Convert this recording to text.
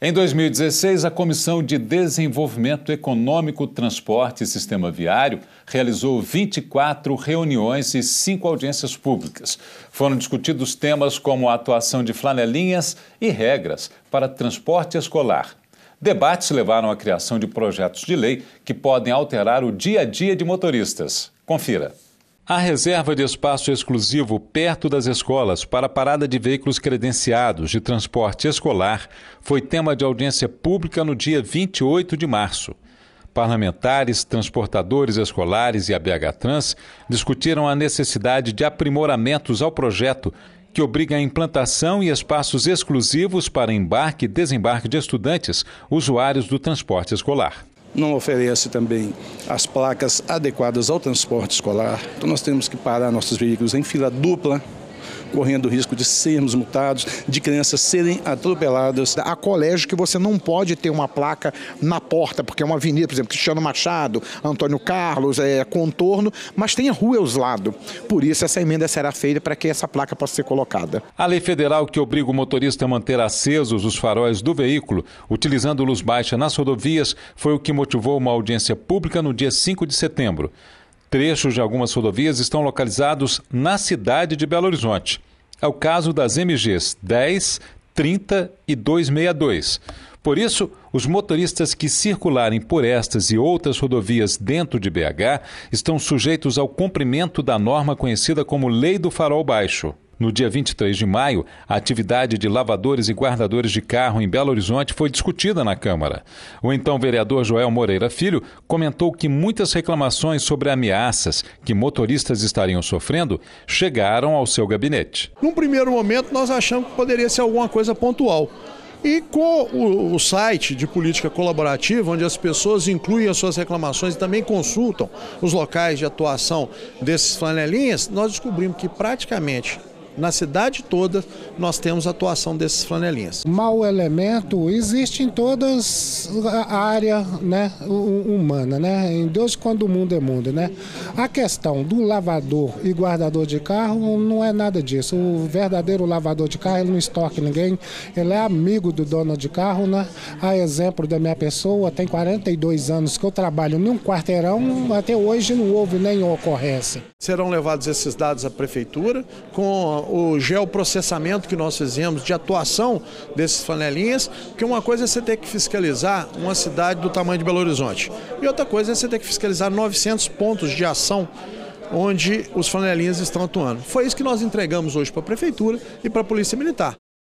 Em 2016, a Comissão de Desenvolvimento Econômico, Transporte e Sistema Viário realizou 24 reuniões e cinco audiências públicas. Foram discutidos temas como a atuação de flanelinhas e regras para transporte escolar. Debates levaram à criação de projetos de lei que podem alterar o dia a dia de motoristas. Confira. A reserva de espaço exclusivo perto das escolas para parada de veículos credenciados de transporte escolar foi tema de audiência pública no dia 28 de março. Parlamentares, transportadores escolares e a BH Trans discutiram a necessidade de aprimoramentos ao projeto que obriga a implantação e espaços exclusivos para embarque e desembarque de estudantes, usuários do transporte escolar não oferece também as placas adequadas ao transporte escolar. Então nós temos que parar nossos veículos em fila dupla correndo o risco de sermos mutados, de crianças serem atropeladas. Há colégio que você não pode ter uma placa na porta, porque é uma avenida, por exemplo, Cristiano Machado, Antônio Carlos, é contorno, mas tem a rua aos lados. Por isso, essa emenda será feita para que essa placa possa ser colocada. A lei federal que obriga o motorista a manter acesos os faróis do veículo, utilizando luz baixa nas rodovias, foi o que motivou uma audiência pública no dia 5 de setembro. Trechos de algumas rodovias estão localizados na cidade de Belo Horizonte. É o caso das MGs 10, 30 e 262. Por isso, os motoristas que circularem por estas e outras rodovias dentro de BH estão sujeitos ao cumprimento da norma conhecida como Lei do Farol Baixo. No dia 23 de maio, a atividade de lavadores e guardadores de carro em Belo Horizonte foi discutida na Câmara. O então vereador Joel Moreira Filho comentou que muitas reclamações sobre ameaças que motoristas estariam sofrendo chegaram ao seu gabinete. Num primeiro momento, nós achamos que poderia ser alguma coisa pontual. E com o site de política colaborativa, onde as pessoas incluem as suas reclamações e também consultam os locais de atuação desses flanelinhas, nós descobrimos que praticamente na cidade toda nós temos a atuação desses flanelinhas. Mau elemento existe em todas a área né, humana, né? Deus quando o mundo é mundo, né? A questão do lavador e guardador de carro não é nada disso. O verdadeiro lavador de carro ele não estoque ninguém, ele é amigo do dono de carro, né? A exemplo da minha pessoa, tem 42 anos que eu trabalho num quarteirão, até hoje não houve nenhuma ocorrência. Serão levados esses dados à prefeitura com o geoprocessamento que nós fizemos de atuação desses panelinhas porque uma coisa é você ter que fiscalizar uma cidade do tamanho de Belo Horizonte e outra coisa é você ter que fiscalizar 900 pontos de ação onde os panelinhas estão atuando. Foi isso que nós entregamos hoje para a Prefeitura e para a Polícia Militar.